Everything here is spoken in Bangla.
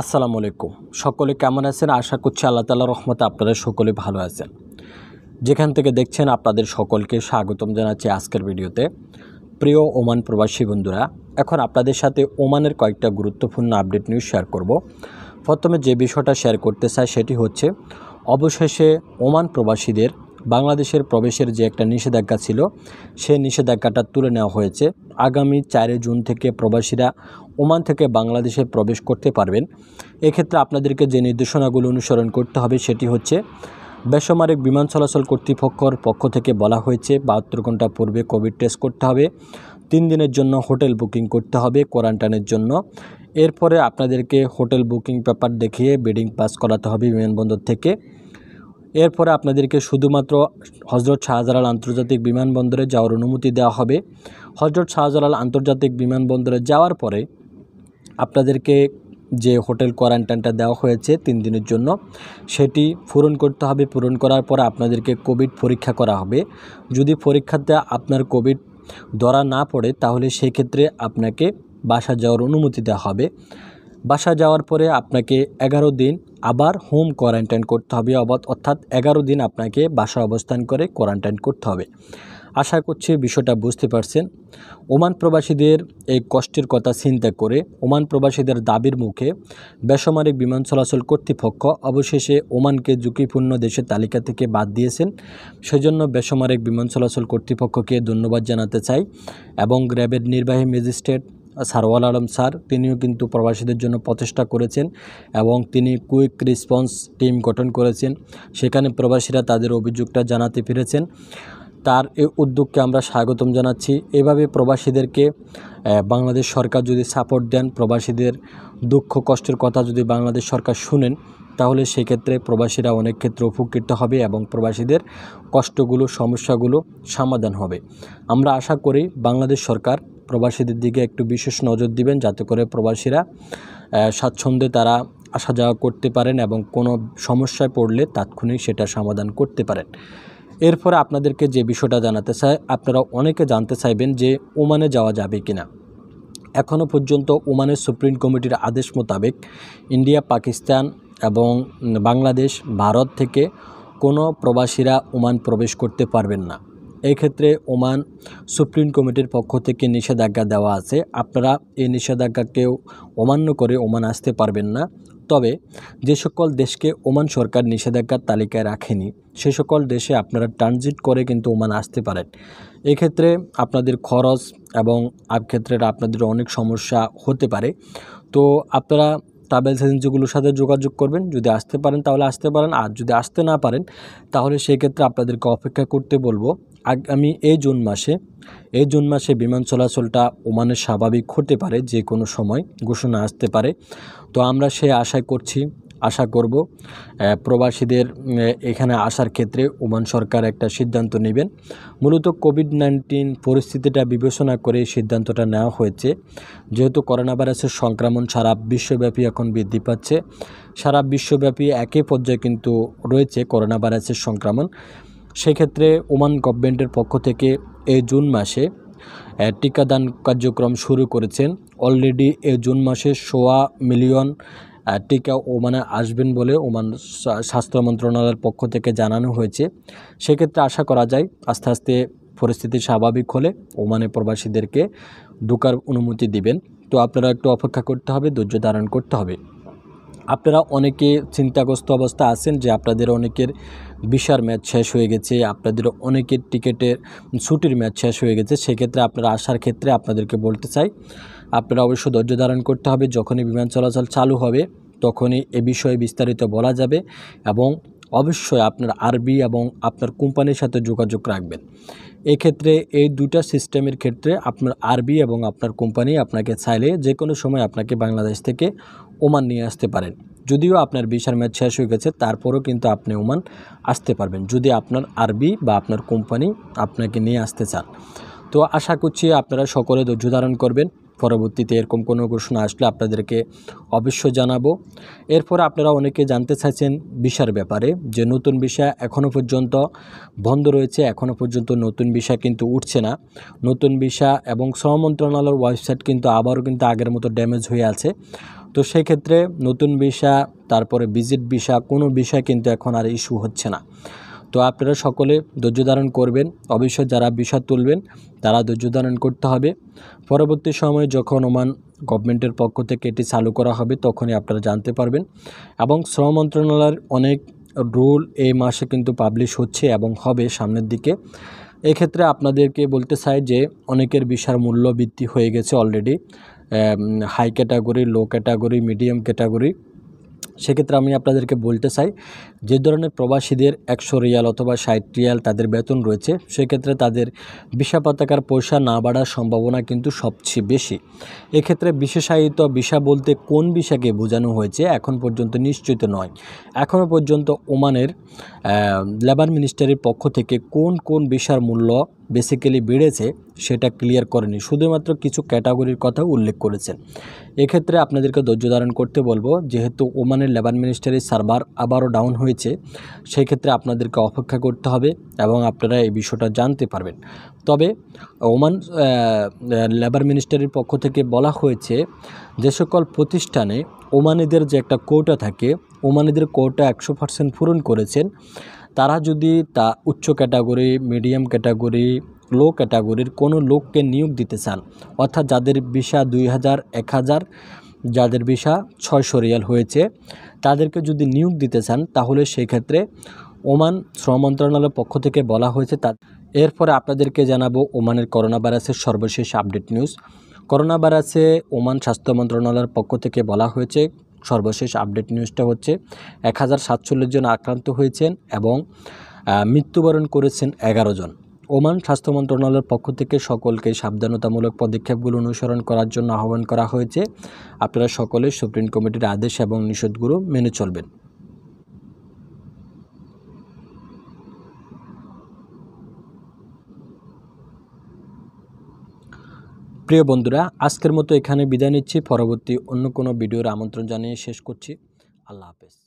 আসসালামু আলাইকুম সকলে কেমন আছেন আশা করছি আল্লাহ তালা রহমতে আপনারা সকলে ভালো আছেন যেখান থেকে দেখছেন আপনাদের সকলকে স্বাগতম জানাচ্ছি আজকের ভিডিওতে প্রিয় ওমান প্রবাসী বন্ধুরা এখন আপনাদের সাথে ওমানের কয়েকটা গুরুত্বপূর্ণ আপডেট নিউজ শেয়ার করব প্রথমে যে বিষয়টা শেয়ার করতে চাই সেটি হচ্ছে অবশেষে ওমান প্রবাসীদের বাংলাদেশের প্রবেশের যে একটা নিষেধাজ্ঞা ছিল সে নিষেধাজ্ঞাটা তুলে নেওয়া হয়েছে আগামী চারে জুন থেকে প্রবাসীরা ওমান থেকে বাংলাদেশে প্রবেশ করতে পারবেন এক্ষেত্রে আপনাদেরকে যে নির্দেশনাগুলো অনুসরণ করতে হবে সেটি হচ্ছে বেসামরিক বিমান চলাচল কর্তৃপক্ষর পক্ষ থেকে বলা হয়েছে বাহাত্তর ঘন্টা পূর্বে কোভিড টেস্ট করতে হবে তিন দিনের জন্য হোটেল বুকিং করতে হবে কোয়ারান্টাইনের জন্য এরপরে আপনাদেরকে হোটেল বুকিং পেপার দেখিয়ে বিডিং পাস করাতে হবে বিমানবন্দর থেকে এরপরে আপনাদেরকে শুধুমাত্র হজরত শাহজালাল আন্তর্জাতিক বিমানবন্দরে যাওয়ার অনুমতি দেওয়া হবে হজরত শাহজালাল আন্তর্জাতিক বিমানবন্দরে যাওয়ার পরে আপনাদেরকে যে হোটেল কোয়ারেন্টাইনটা দেওয়া হয়েছে তিন দিনের জন্য সেটি পূরণ করতে হবে পূরণ করার পর আপনাদেরকে কোভিড পরীক্ষা করা হবে যদি পরীক্ষাতে আপনার কোভিড ধরা না পড়ে তাহলে সেক্ষেত্রে আপনাকে বাসা যাওয়ার অনুমতি দেওয়া হবে বাসা যাওয়ার পরে আপনাকে এগারো দিন আবার হোম কোয়ারেন্টাইন করতে হবে অর্থাৎ এগারো দিন আপনাকে বাসা অবস্থান করে কোয়ারেন্টাইন করতে হবে আশা করছি বিষয়টা বুঝতে পারছেন ওমান প্রবাসীদের এই কষ্টের কথা চিন্তা করে ওমান প্রবাসীদের দাবির মুখে বেসামরিক বিমান চলাচল কর্তৃপক্ষ অবশেষে ওমানকে ঝুঁকিপূর্ণ দেশের তালিকা থেকে বাদ দিয়েছেন সেজন্য বেসামরিক বিমান চলাচল কর্তৃপক্ষকে ধন্যবাদ জানাতে চাই এবং র্যাবের নির্বাহী ম্যাজিস্ট্রেট সারওয়াল আলম স্যার তিনিও কিন্তু প্রবাসীদের জন্য প্রচেষ্টা করেছেন এবং তিনি কুইক রেসপন্স টিম গঠন করেছেন সেখানে প্রবাসীরা তাদের অভিযোগটা জানাতে পেরেছেন তার এই উদ্যোগকে আমরা স্বাগতম জানাচ্ছি এভাবে প্রবাসীদেরকে বাংলাদেশ সরকার যদি সাপোর্ট দেন প্রবাসীদের দুঃখ কষ্টের কথা যদি বাংলাদেশ সরকার শুনেন তাহলে সেক্ষেত্রে প্রবাসীরা অনেক ক্ষেত্রে উপকৃত হবে এবং প্রবাসীদের কষ্টগুলো সমস্যাগুলো সমাধান হবে আমরা আশা করি বাংলাদেশ সরকার প্রবাসীদের দিকে একটু বিশেষ নজর দিবেন যাতে করে প্রবাসীরা স্বাচ্ছন্দ্যে তারা আসা যাওয়া করতে পারেন এবং কোনো সমস্যায় পড়লে তাৎক্ষণিক সেটা সমাধান করতে পারেন এরপরে আপনাদেরকে যে বিষয়টা জানাতে চায় আপনারা অনেকে জানতে চাইবেন যে ওমানে যাওয়া যাবে কিনা এখনও পর্যন্ত ওমানের সুপ্রিম কমিটির আদেশ মোতাবেক ইন্ডিয়া পাকিস্তান এবং বাংলাদেশ ভারত থেকে কোনো প্রবাসীরা ওমান প্রবেশ করতে পারবেন না এক্ষেত্রে ওমান সুপ্রিম কমিটির পক্ষ থেকে নিষেধাজ্ঞা দেওয়া আছে আপনারা এই নিষেধাজ্ঞাকেও অমান্য করে ওমান আসতে পারবেন না তবে যে সকল দেশকে ওমান সরকার নিষেধাজ্ঞার তালিকায় রাখেনি সে সকল দেশে আপনারা ট্রানজিট করে কিন্তু ওমান আসতে পারেন এক্ষেত্রে আপনাদের খরচ এবং ক্ষেত্রে আপনাদের অনেক সমস্যা হতে পারে তো আপনারা ট্রাভেলস এজেন্সিগুলোর সাথে যোগাযোগ করবেন যদি আসতে পারেন তাহলে আসতে পারেন আর যদি আসতে না পারেন তাহলে সেই ক্ষেত্রে আপনাদেরকে অপেক্ষা করতে বলবো আগামী এই জুন মাসে এই জুন মাসে বিমান চলাচলটা ওমানে স্বাভাবিক হতে পারে যে কোনো সময় ঘোষণা আসতে পারে তো আমরা সে আশা করছি আশা করব প্রবাসীদের এখানে আসার ক্ষেত্রে ওমান সরকার একটা সিদ্ধান্ত নেবেন মূলত কোভিড নাইন্টিন পরিস্থিতিটা বিবেচনা করে সিদ্ধান্তটা নেওয়া হয়েছে যেহেতু করোনা ভাইরাসের সংক্রমণ সারা বিশ্বব্যাপী এখন বৃদ্ধি পাচ্ছে সারা বিশ্বব্যাপী একই পর্যায়ে কিন্তু রয়েছে করোনা ভাইরাসের সংক্রমণ সেক্ষেত্রে ওমান গভর্নমেন্টের পক্ষ থেকে এই জুন মাসে টিকাদান কার্যক্রম শুরু করেছেন অলরেডি এ জুন মাসে সোয়া মিলিয়ন টিকা ওমানে আসবেন বলে ওমান স্বাস্থ্য মন্ত্রণালয়ের পক্ষ থেকে জানানো হয়েছে সেক্ষেত্রে আশা করা যায় আস্তে আস্তে পরিস্থিতি স্বাভাবিক হলে ওমানে প্রবাসীদেরকে ঢোকার অনুমতি দিবেন তো আপনারা একটু অপেক্ষা করতে হবে ধৈর্য ধারণ করতে হবে আপনারা অনেকে চিন্তাগ্রস্ত অবস্থা আছেন যে আপনাদের অনেকের বিশার ম্যাচ শেষ হয়ে গেছে আপনাদের অনেকের টিকেটের ছুটির ম্যাচ শেষ হয়ে গেছে সেক্ষেত্রে আপনারা আসার ক্ষেত্রে আপনাদেরকে বলতে চাই আপনারা অবশ্যই ধৈর্য ধারণ করতে হবে যখনই বিমান চলাচল চালু হবে তখনই এ বিষয়ে বিস্তারিত বলা যাবে এবং অবশ্যই আপনার আরবি এবং আপনার কোম্পানির সাথে যোগাযোগ রাখবেন এক্ষেত্রে এই দুটা সিস্টেমের ক্ষেত্রে আপনার আরবি এবং আপনার কোম্পানি আপনাকে চাইলে যে কোনো সময় আপনাকে বাংলাদেশ থেকে ওমান নিয়ে আসতে পারেন যদিও আপনার ভিসার ম্যাচ শেষ হয়ে গেছে তারপরও কিন্তু আপনি ওমান আসতে পারবেন যদি আপনার আরবি বা আপনার কোম্পানি আপনাকে নিয়ে আসতে চান তো আশা করছি আপনারা সকলে ধৈর্য ধারণ করবেন পরবর্তীতে এরকম কোনো ঘোষণা আসলে আপনাদেরকে অবশ্যই জানাবো এরপর আপনারা অনেকে জানতে চাইছেন বিষার ব্যাপারে যে নতুন ভিসা এখনও পর্যন্ত বন্ধ রয়েছে এখনও পর্যন্ত নতুন ভিসা কিন্তু উঠছে না নতুন ভিসা এবং শ্রম মন্ত্রণালয়ের ওয়েবসাইট কিন্তু আবারও কিন্তু আগের মতো ড্যামেজ হয়ে আছে তো সেই ক্ষেত্রে নতুন ভিসা তারপরে ভিজিট ভিসা কোনো বিষয় কিন্তু এখন আর ইস্যু হচ্ছে না তো আপনারা সকলে ধৈর্য ধারণ করবেন অবশ্যই যারা বিষয় তুলবেন তারা ধৈর্য ধারণ করতে হবে পরবর্তী সময়ে যখন ওমান গভর্নমেন্টের পক্ষ থেকে এটি চালু করা হবে তখনই আপনারা জানতে পারবেন এবং শ্রম মন্ত্রণালয়ের অনেক রুল এই মাসে কিন্তু পাবলিশ হচ্ছে এবং হবে সামনের দিকে এক্ষেত্রে আপনাদেরকে বলতে চাই যে অনেকের বিষার মূল্য বৃদ্ধি হয়ে গেছে already high category low category medium category সেক্ষেত্রে আমি আপনাদেরকে বলতে চাই যে ধরনের প্রবাসীদের একশো রিয়াল অথবা ষাট রিয়াল তাদের বেতন রয়েছে সেক্ষেত্রে তাদের বিশা পতাকার পয়সা না বাড়ার সম্ভাবনা কিন্তু সবচেয়ে বেশি এক্ষেত্রে বিশেষায়িত বিষা বলতে কোন বিষাকে বোঝানো হয়েছে এখন পর্যন্ত নিশ্চিত নয় এখনও পর্যন্ত ওমানের লেবার মিনিস্টারের পক্ষ থেকে কোন কোন বিষার মূল্য বেসিক্যালি বেড়েছে সেটা ক্লিয়ার করেনি শুধুমাত্র কিছু ক্যাটাগরির কথা উল্লেখ করেছেন এক্ষেত্রে আপনাদেরকে ধৈর্য ধারণ করতে বলবো যেহেতু ওমানের লেবার মিনিস্টারের সার্ভার আবারও ডাউন হয়েছে সেই ক্ষেত্রে আপনাদেরকে অপেক্ষা করতে হবে এবং আপনারা এই বিষয়টা জানতে পারবেন তবে ওমান লেবার মিনিস্টারের পক্ষ থেকে বলা হয়েছে যে সকল প্রতিষ্ঠানে ওমানিদের যে একটা কোটা থাকে ওমানিদের কোটা একশো পার্সেন্ট পূরণ করেছেন তারা যদি তা উচ্চ ক্যাটাগরি মিডিয়াম ক্যাটাগরি লো ক্যাটাগরির কোনো লোককে নিয়োগ দিতে চান অর্থাৎ যাদের ভিসা দুই হাজার এক হাজার যাদের ভিসা ছয়শো রিয়াল হয়েছে তাদেরকে যদি নিয়োগ দিতে চান তাহলে সেই ক্ষেত্রে ওমান শ্রম মন্ত্রণালয়ের পক্ষ থেকে বলা হয়েছে তা এরপরে আপনাদেরকে জানাবো ওমানের করোনা ভাইরাসের সর্বশেষ আপডেট নিউজ করোনা ভাইরাসে ওমান স্বাস্থ্য মন্ত্রণালয়ের পক্ষ থেকে বলা হয়েছে সর্বশেষ আপডেট নিউজটা হচ্ছে এক হাজার সাতচল্লিশ জন আক্রান্ত হয়েছেন এবং মৃত্যুবরণ করেছেন এগারো জন ওমান স্বাস্থ্য মন্ত্রণালয়ের পক্ষ থেকে সকলকে সাবধানতামূলক পদক্ষেপগুলো অনুসরণ করার জন্য আহ্বান করা হয়েছে আপনারা সকলে সুপ্রিম কমিটির আদেশ এবং নিষেধগুলো মেনে চলবেন প্রিয় বন্ধুরা আজকের মতো এখানে বিদায় নিচ্ছি পরবর্তী অন্য কোনো ভিডিওর আমন্ত্রণ জানিয়ে শেষ করছি আল্লাহ হাফেজ